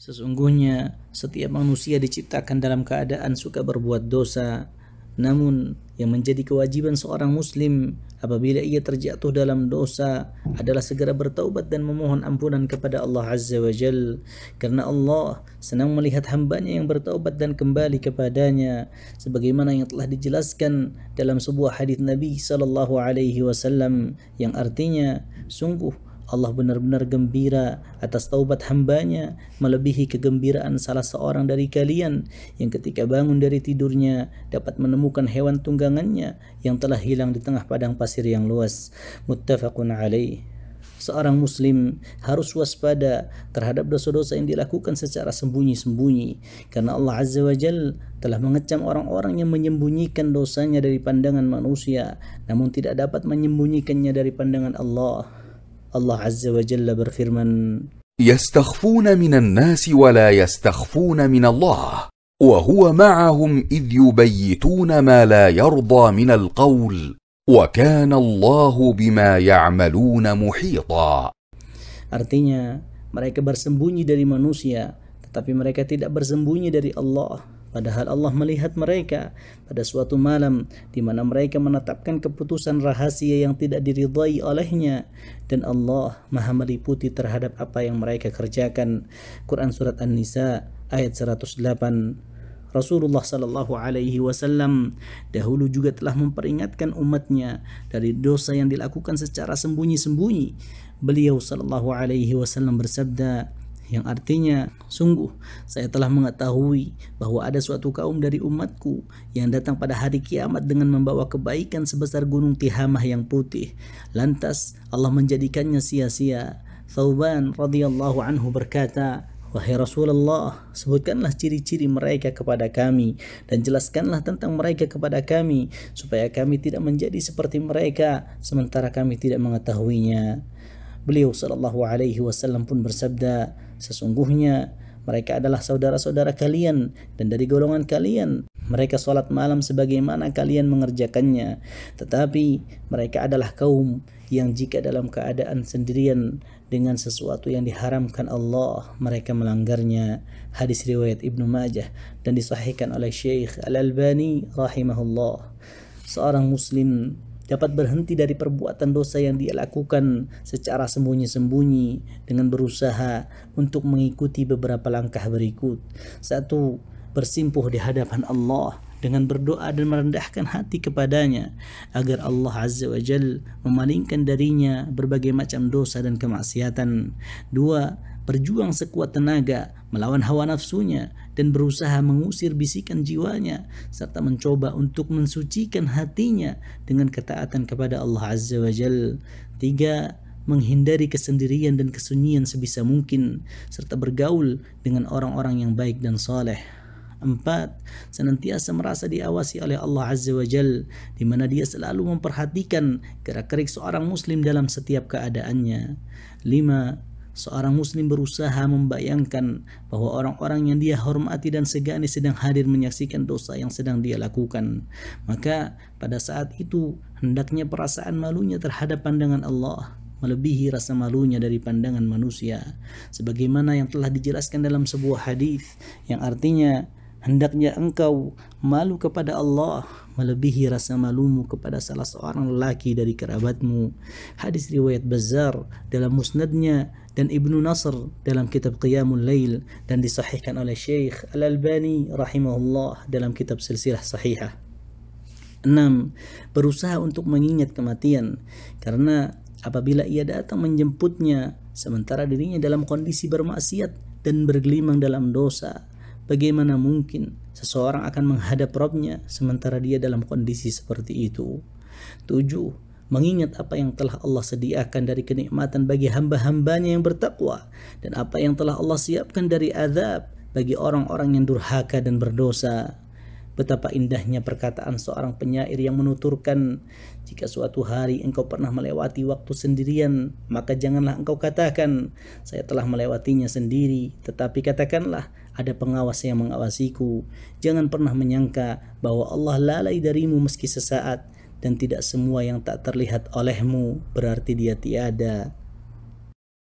Sesungguhnya setiap manusia diciptakan dalam keadaan suka berbuat dosa. Namun yang menjadi kewajiban seorang muslim apabila ia terjatuh dalam dosa adalah segera bertaubat dan memohon ampunan kepada Allah Azza wa Jal. Karena Allah senang melihat hambanya yang bertaubat dan kembali kepadanya. Sebagaimana yang telah dijelaskan dalam sebuah hadis Nabi Sallallahu Alaihi Wasallam yang artinya sungguh Allah benar-benar gembira atas taubat hambanya melebihi kegembiraan salah seorang dari kalian yang ketika bangun dari tidurnya dapat menemukan hewan tunggangannya yang telah hilang di tengah padang pasir yang luas muttafaqun alaih seorang muslim harus waspada terhadap dosa-dosa yang dilakukan secara sembunyi-sembunyi karena Allah Azza wa Jal telah mengecam orang-orang yang menyembunyikan dosanya dari pandangan manusia namun tidak dapat menyembunyikannya dari pandangan Allah الله عز وجل برفرمن يستخفون من الناس ولا يستخفون من الله وهو معهم اذ يبيتون ما لا يرضى من القول وكان الله بما يعملون محيطا Artinya mereka bersembunyi dari manusia tetapi mereka tidak bersembunyi dari Allah Padahal Allah melihat mereka pada suatu malam di mana mereka menetapkan keputusan rahasia yang tidak diridhai olehnya dan Allah Maha meliputi terhadap apa yang mereka kerjakan. Quran surat An-Nisa ayat 108 Rasulullah Shallallahu Alaihi Wasallam dahulu juga telah memperingatkan umatnya dari dosa yang dilakukan secara sembunyi-sembunyi. Beliau Shallallahu Alaihi Wasallam bersabda, yang artinya sungguh saya telah mengetahui bahwa ada suatu kaum dari umatku yang datang pada hari kiamat dengan membawa kebaikan sebesar gunung Tihamah yang putih lantas Allah menjadikannya sia-sia Thauban radhiyallahu anhu berkata Wahai Rasulullah, sebutkanlah ciri-ciri mereka kepada kami dan jelaskanlah tentang mereka kepada kami supaya kami tidak menjadi seperti mereka sementara kami tidak mengetahuinya. Beliau sallallahu alaihi wasallam pun bersabda, sesungguhnya mereka adalah saudara-saudara kalian dan dari golongan kalian. Mereka sholat malam sebagaimana kalian mengerjakannya. Tetapi mereka adalah kaum yang jika dalam keadaan sendirian dengan sesuatu yang diharamkan Allah, mereka melanggarnya. Hadis riwayat Ibnu Majah dan disahihkan oleh Syekh Al-Albani rahimahullah. Seorang muslim dapat berhenti dari perbuatan dosa yang dia lakukan secara sembunyi-sembunyi dengan berusaha untuk mengikuti beberapa langkah berikut. Satu, bersimpuh di hadapan Allah. dengan berdoa dan merendahkan hati kepadanya agar Allah Azza wa Jal memalingkan darinya berbagai macam dosa dan kemaksiatan. Dua, berjuang sekuat tenaga melawan hawa nafsunya dan berusaha mengusir bisikan jiwanya serta mencoba untuk mensucikan hatinya dengan ketaatan kepada Allah Azza wa Jal. Tiga, menghindari kesendirian dan kesunyian sebisa mungkin, serta bergaul dengan orang-orang yang baik dan saleh. Empat, senantiasa merasa diawasi oleh Allah Azza wa Jal, di mana dia selalu memperhatikan gerak-gerik seorang muslim dalam setiap keadaannya. Lima, seorang muslim berusaha membayangkan bahwa orang-orang yang dia hormati dan segani sedang hadir menyaksikan dosa yang sedang dia lakukan. Maka pada saat itu hendaknya perasaan malunya terhadap pandangan Allah melebihi rasa malunya dari pandangan manusia sebagaimana yang telah dijelaskan dalam sebuah hadis yang artinya Hendaknya engkau malu kepada Allah melebihi rasa malumu kepada salah seorang lelaki dari kerabatmu. Hadis riwayat Bazar dalam musnadnya dan Ibnu Nasr dalam kitab Qiyamul Lail dan disahihkan oleh Syekh Al-Albani rahimahullah dalam kitab Silsilah Sahihah. 6. Berusaha untuk mengingat kematian karena apabila ia datang menjemputnya sementara dirinya dalam kondisi bermaksiat dan bergelimang dalam dosa Bagaimana mungkin seseorang akan menghadap Robnya sementara dia dalam kondisi seperti itu? Tujuh, mengingat apa yang telah Allah sediakan dari kenikmatan bagi hamba-hambanya yang bertakwa dan apa yang telah Allah siapkan dari azab bagi orang-orang yang durhaka dan berdosa. Betapa indahnya perkataan seorang penyair yang menuturkan, "Jika suatu hari engkau pernah melewati waktu sendirian, maka janganlah engkau katakan, 'Saya telah melewatinya sendiri,' tetapi katakanlah, 'Ada pengawas yang mengawasiku.' Jangan pernah menyangka bahwa Allah lalai darimu meski sesaat." Dan tidak semua yang tak terlihat olehmu berarti dia tiada.